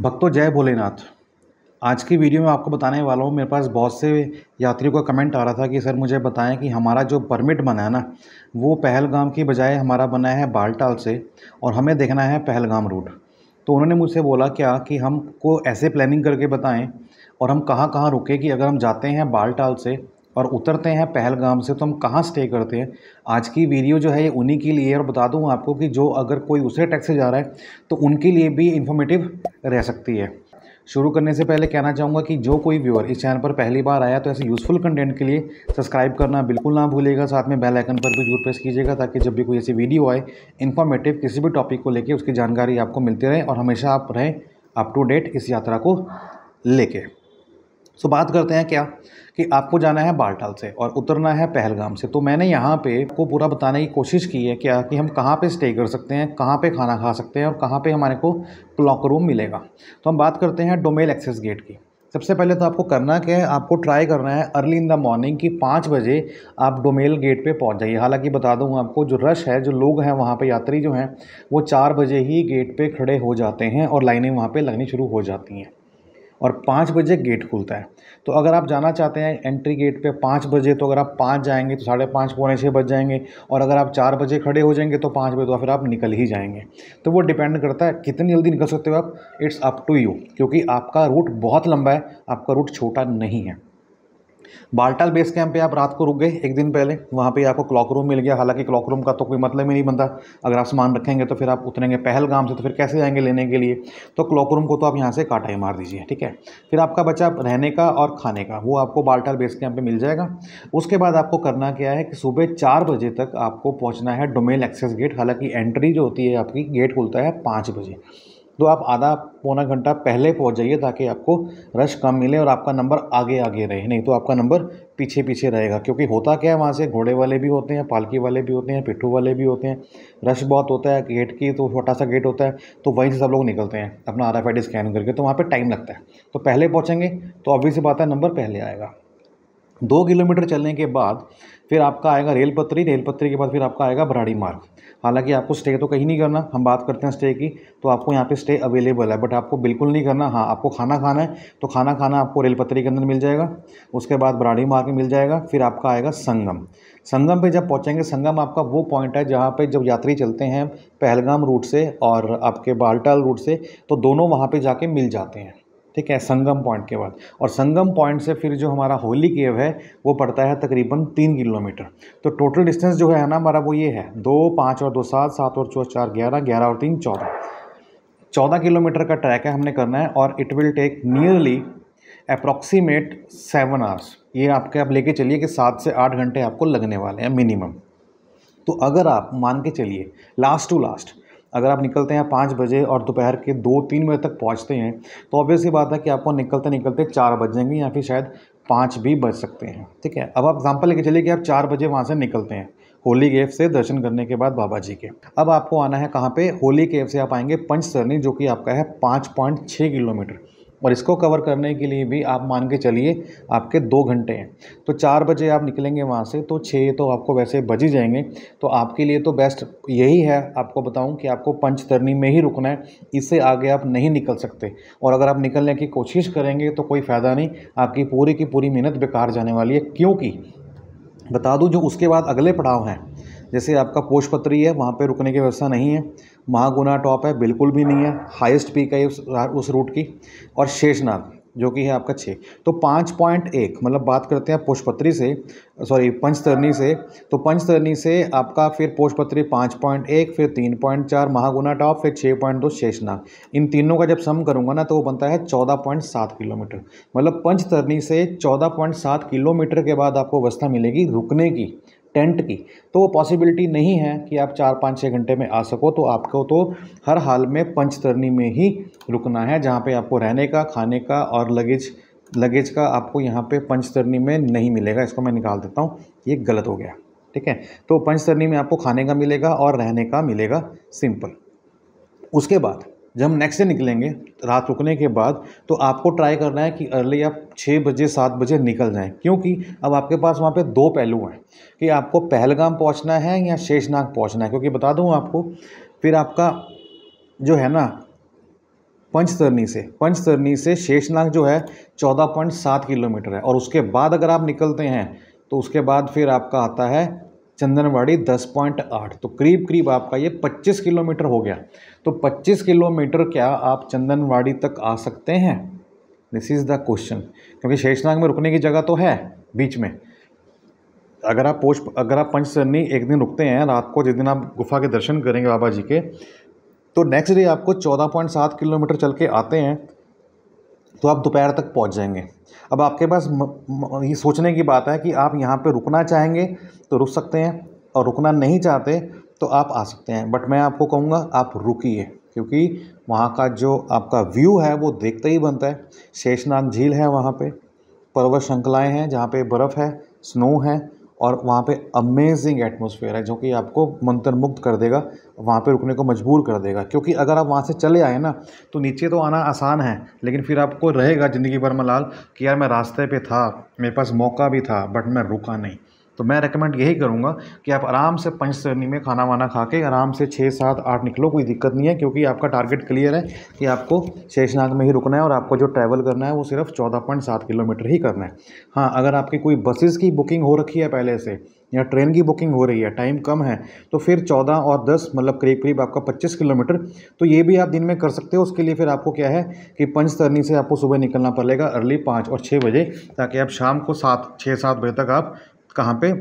भक्तों जय भोलेनाथ आज की वीडियो में आपको बताने वाला हूँ मेरे पास बहुत से यात्रियों का कमेंट आ रहा था कि सर मुझे बताएं कि हमारा जो परमिट बना है ना वो पहलगाम की बजाय हमारा बना है बालटाल से और हमें देखना है पहलगाम रूट तो उन्होंने मुझसे बोला क्या कि हमको ऐसे प्लानिंग करके बताएं और हम कहाँ कहाँ रुके कि अगर हम जाते हैं बालटाल से और उतरते हैं पहलगाम से तो हम कहाँ स्टे करते हैं आज की वीडियो जो है ये उन्हीं के लिए और बता दूँ आपको कि जो अगर कोई उसे टैक्स से जा रहा है तो उनके लिए भी इन्फॉर्मेटिव रह सकती है शुरू करने से पहले कहना चाहूँगा कि जो कोई व्यूअर इस चैनल पर पहली बार आया तो ऐसे यूज़फुल कंटेंट के लिए सब्सक्राइब करना बिल्कुल ना भूलेगा साथ में बेल आइकन पर भी जरूर प्रेस कीजिएगा ताकि जब भी कोई ऐसी वीडियो आए इन्फॉर्मेटिव किसी भी टॉपिक को लेके उसकी जानकारी आपको मिलती रहे और हमेशा आप रहें अप टू डेट इस यात्रा को लेके सो बात करते हैं क्या कि आपको जाना है बालटाल से और उतरना है पहलगाम से तो मैंने यहाँ पे आपको पूरा बताने की कोशिश की है क्या कि हम कहाँ पे स्टे कर सकते हैं कहाँ पे खाना खा सकते हैं और कहाँ पे हमारे को क्लॉक रूम मिलेगा तो हम बात करते हैं डोमेल एक्सेस गेट की सबसे पहले तो आपको करना क्या है आपको ट्राई करना है अर्ली इन द मॉर्निंग कि पाँच बजे आप डोमेल गेट पे पहुंच जाइए हालांकि बता दूँ आपको जो रश है जो लोग हैं वहाँ पे यात्री जो हैं वो चार बजे ही गेट पे खड़े हो जाते हैं और लाइनें वहाँ पे लगनी शुरू हो जाती हैं और पाँच बजे गेट खुलता है तो अगर आप जाना चाहते हैं एंट्री गेट पे पाँच बजे तो अगर आप पाँच जाएंगे तो साढ़े पाँच पौने छः बज जाएंगे और अगर आप चार बजे खड़े हो जाएंगे तो पाँच बजे तो फिर आप निकल ही जाएंगे तो वो डिपेंड करता है कितनी जल्दी निकल सकते हो आप इट्स अप टू यू क्योंकि आपका रूट बहुत लंबा है आपका रूट छोटा नहीं है बालटाल बेस कैंप पे आप रात को रुक गए एक दिन पहले वहाँ पे आपको क्लॉक रूम मिल गया हालांकि क्लॉक रूम का तो कोई मतलब ही नहीं बनता अगर आप सामान रखेंगे तो फिर आप उतरेंगे पहलगाम से तो फिर कैसे जाएंगे लेने के लिए तो क्लॉक रूम को तो आप यहाँ से काटा ही मार दीजिए ठीक है फिर आपका बचा रहने का और खाने का वो आपको बालटाल बेस कैंप पर मिल जाएगा उसके बाद आपको करना क्या है कि सुबह चार बजे तक आपको पहुँचना है डोमेल एक्सेस गेट हालाँकि एंट्री जो होती है आपकी गेट खुलता है पाँच बजे तो आप आधा पौना घंटा पहले पहुंच जाइए ताकि आपको रश कम मिले और आपका नंबर आगे आगे रहे नहीं तो आपका नंबर पीछे पीछे रहेगा क्योंकि होता क्या है वहाँ से घोड़े वाले भी होते हैं पालकी वाले भी होते हैं पिट्ठू वाले भी होते हैं रश बहुत होता है गेट की तो छोटा सा गेट होता है तो वहीं से सब लोग निकलते हैं अपना आर एफ स्कैन करके तो वहाँ पर टाइम लगता है तो पहले पहुँचेंगे तो ऑब्वियस बात है नंबर पहले आएगा दो किलोमीटर चलने के बाद फिर आपका आएगा रेलपत्री रेलपत्री के बाद फिर आपका आएगा भराड़ी मार्ग हालांकि आपको स्टे तो कहीं नहीं करना हम बात करते हैं स्टे की तो आपको यहाँ पे स्टे अवेलेबल है बट आपको बिल्कुल नहीं करना हाँ आपको खाना खाना है तो खाना खाना आपको रेलपत्री के अंदर मिल जाएगा उसके बाद बराड़ी मार्ग मिल जाएगा फिर आपका आएगा संगम संगम पे जब पहुँचेंगे संगम आपका वो पॉइंट है जहाँ पे जब यात्री चलते हैं पहलगाम रूट से और आपके बालटाल रूट से तो दोनों वहाँ पे जाके मिल जाते हैं ठीक है संगम पॉइंट के बाद और संगम पॉइंट से फिर जो हमारा होली केव है वो पड़ता है तकरीबन तीन किलोमीटर तो टोटल डिस्टेंस जो है ना हमारा वो ये है दो पाँच और दो सात सात और चौ चार ग्यारह ग्यारह और तीन चौदह चौदह किलोमीटर का ट्रैक है हमने करना है और it will take nearly approximate seven hours ये आपके आप लेके चलिए कि सात से आठ घंटे आपको लगने वाले हैं मिनिमम तो अगर आप मान के चलिए लास्ट टू लास्ट अगर आप निकलते हैं पाँच बजे और दोपहर के दो तीन बजे तक पहुँचते हैं तो ऑब्वियस ये बात है कि आपको निकलते निकलते चार बज जाएंगे या फिर शायद पाँच भी बज सकते हैं ठीक है अब आप एग्जाम्पल लेके चलिए कि आप चार बजे वहाँ से निकलते हैं होली केव से दर्शन करने के बाद बाबा जी के अब आपको आना है कहाँ पे होली केव से आप आएंगे पंचसरनी जो कि आपका है पाँच पॉइंट छः किलोमीटर और इसको कवर करने के लिए भी आप मान के चलिए आपके दो घंटे हैं तो चार बजे आप निकलेंगे वहाँ से तो छः तो आपको वैसे बज ही जाएंगे तो आपके लिए तो बेस्ट यही है आपको बताऊँ कि आपको पंचतरनी में ही रुकना है इससे आगे आप नहीं निकल सकते और अगर आप निकलने की कोशिश करेंगे तो कोई फ़ायदा नहीं आपकी पूरी की पूरी मेहनत बेकार जाने वाली है क्योंकि बता दूँ जो उसके बाद अगले पड़ाव हैं जैसे आपका पोषपत्री है वहाँ पे रुकने की व्यवस्था नहीं है महागुना टॉप है बिल्कुल भी नहीं है हाईएस्ट पीक है उस, उस रूट की और शेषनाग जो कि है आपका छः तो पाँच पॉइंट एक मतलब बात करते हैं पोषपत्री से सॉरी पंचतरनी से तो पंचतरनी से आपका फिर पोषपत्री पाँच पॉइंट एक फिर तीन पॉइंट चार महागुना टॉप फिर छः पॉइंट दो शेषनाग इन तीनों का जब सम करूँगा ना तो वो बनता है चौदह पॉइंट सात किलोमीटर मतलब पंचतरनी से चौदह पॉइंट सात किलोमीटर के बाद आपको व्यवस्था मिलेगी रुकने की टेंट की तो वो पॉसिबिलिटी नहीं है कि आप चार पाँच छः घंटे में आ सको तो आपको तो हर हाल में पंचतरनी में ही रुकना है जहाँ पे आपको रहने का खाने का और लगेज लगेज का आपको यहाँ पे पंचतरनी में नहीं मिलेगा इसको मैं निकाल देता हूँ ये गलत हो गया ठीक है तो पंचतरनी में आपको खाने का मिलेगा और रहने का मिलेगा सिंपल उसके बाद जब हम नेक्स्ट डे निकलेंगे रात रुकने के बाद तो आपको ट्राई करना है कि अर्ली आप छः बजे सात बजे निकल जाएं क्योंकि अब आपके पास वहाँ पे दो पहलू हैं कि आपको पहलगाम पहुँचना है या शेषनाग पहुँचना है क्योंकि बता दूँ आपको फिर आपका जो है ना पंचतरनी से पंचतरनी से शेषनाग जो है चौदह पॉइंट सात किलोमीटर है और उसके बाद अगर आप निकलते हैं तो उसके बाद फिर आपका आता है चंदनवाड़ी 10.8 तो करीब करीब आपका ये 25 किलोमीटर हो गया तो 25 किलोमीटर क्या आप चंदनवाड़ी तक आ सकते हैं दिस इज़ द क्वेश्चन क्योंकि शेषनाग में रुकने की जगह तो है बीच में अगर आप पोच अगर आप पंचसरनी एक दिन रुकते हैं रात को जिस दिन आप गुफा के दर्शन करेंगे बाबा जी के तो नेक्स्ट डे आपको 14.7 किलोमीटर चल के आते हैं तो आप दोपहर तक पहुंच जाएंगे अब आपके पास ये सोचने की बात है कि आप यहाँ पे रुकना चाहेंगे तो रुक सकते हैं और रुकना नहीं चाहते तो आप आ सकते हैं बट मैं आपको कहूँगा आप रुकिए क्योंकि वहाँ का जो आपका व्यू है वो देखते ही बनता है शेषनाग झील है वहाँ पर पर्वत श्रृंखलाएँ हैं जहाँ पर बर्फ़ है स्नो है और वहाँ पे अमेजिंग एटमोसफेयर है जो कि आपको मंत्रमुग्ध कर देगा वहाँ पे रुकने को मजबूर कर देगा क्योंकि अगर आप वहाँ से चले आए ना तो नीचे तो आना आसान है लेकिन फिर आपको रहेगा ज़िंदगी भर मलाल कि यार मैं रास्ते पे था मेरे पास मौका भी था बट मैं रुका नहीं तो मैं रिकमेंड यही करूँगा कि आप आराम से श्रेणी में खाना वाना खा के आराम से छः सात आठ निकलो कोई दिक्कत नहीं है क्योंकि आपका टारगेट क्लियर है कि आपको शेषनाग में ही रुकना है और आपको जो ट्रैवल करना है वो सिर्फ चौदह पॉइंट सात किलोमीटर ही करना है हाँ अगर आपकी कोई बसेस की बुकिंग हो रखी है पहले से या ट्रेन की बुकिंग हो रही है टाइम कम है तो फिर 14 और 10 मतलब करीब करीब आपका 25 किलोमीटर तो ये भी आप दिन में कर सकते हो उसके लिए फिर आपको क्या है कि पंचतरनी से आपको सुबह निकलना पड़ेगा अर्ली पाँच और छः बजे ताकि आप शाम को सात छः सात बजे तक आप कहाँ पे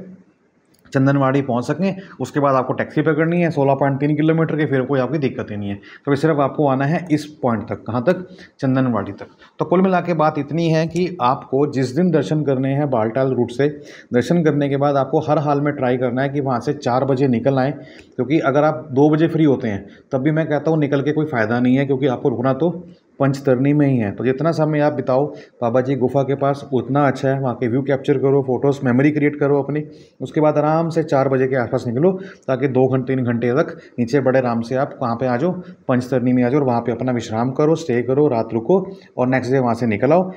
चंदनवाड़ी पहुंच सकें उसके बाद आपको टैक्सी पकड़नी है सोलह पॉइंट तीन किलोमीटर के फिर कोई आपकी दिक्कत ही नहीं है तो सिर्फ आपको आना है इस पॉइंट तक कहाँ तक चंदनवाड़ी तक तो कुल मिला के बात इतनी है कि आपको जिस दिन दर्शन करने हैं बालटाल रूट से दर्शन करने के बाद आपको हर हाल में ट्राई करना है कि वहाँ से चार बजे निकल आएँ क्योंकि अगर आप दो बजे फ्री होते हैं तब भी मैं कहता हूँ निकल के कोई फ़ायदा नहीं है क्योंकि आपको रुकना तो पंचतरनी में ही है तो जितना समय आप बिताओ बाबा जी गुफा के पास उतना अच्छा है वहाँ के व्यू कैप्चर करो फोटोज़ मेमोरी क्रिएट करो अपनी उसके बाद आराम से चार बजे के आसपास निकलो ताकि दो घंटे तीन घंटे तक नीचे बड़े आराम से आप कहाँ पे आ जाओ पंचतरनी में आ जाओ और वहाँ पर अपना विश्राम करो स्टे करो रात रुको और नेक्स्ट डे वहाँ से निकल आओ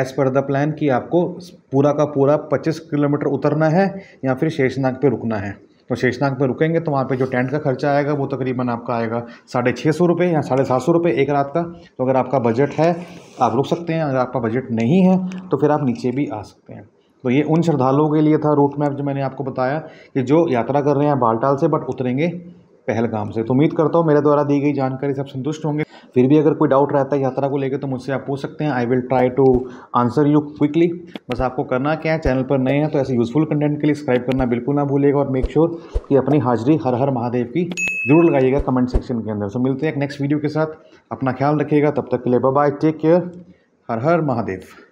एज़ पर द प्लान कि आपको पूरा का पूरा पच्चीस किलोमीटर उतरना है या फिर शेषनाग पर रुकना है और तो शेषनाग पर रुकेंगे तो वहाँ पे जो टेंट का खर्चा आएगा वो तकरीबन आपका आएगा साढ़े छः सौ रुपये या साढ़े सात सौ रुपये एक रात का तो अगर आपका बजट है आप रुक सकते हैं अगर आपका बजट नहीं है तो फिर आप नीचे भी आ सकते हैं तो ये उन श्रद्धालुओं के लिए था रूट मैप जो मैंने आपको बताया कि जो यात्रा कर रहे हैं बालटाल से बट उतरेंगे पहलगाम से तो उम्मीद करता हूँ मेरे द्वारा दी गई जानकारी सब संतुष्ट होंगे फिर भी अगर कोई डाउट रहता है यात्रा को लेकर तो मुझसे आप पूछ सकते हैं I will try to answer you quickly बस आपको करना क्या है चैनल पर नए हैं तो ऐसे यूज़फुल कंटेंट के लिए सब्सक्राइब करना बिल्कुल ना भूलिएगा और मेक श्योर sure कि अपनी हाजिरी हर हर महादेव की जरूर लगाइएगा कमेंट सेक्शन के अंदर सो so, मिलते हैं नेक्स्ट वीडियो के साथ अपना ख्याल रखिएगा तब तक के लिए बाय टेक केयर हर हर महादेव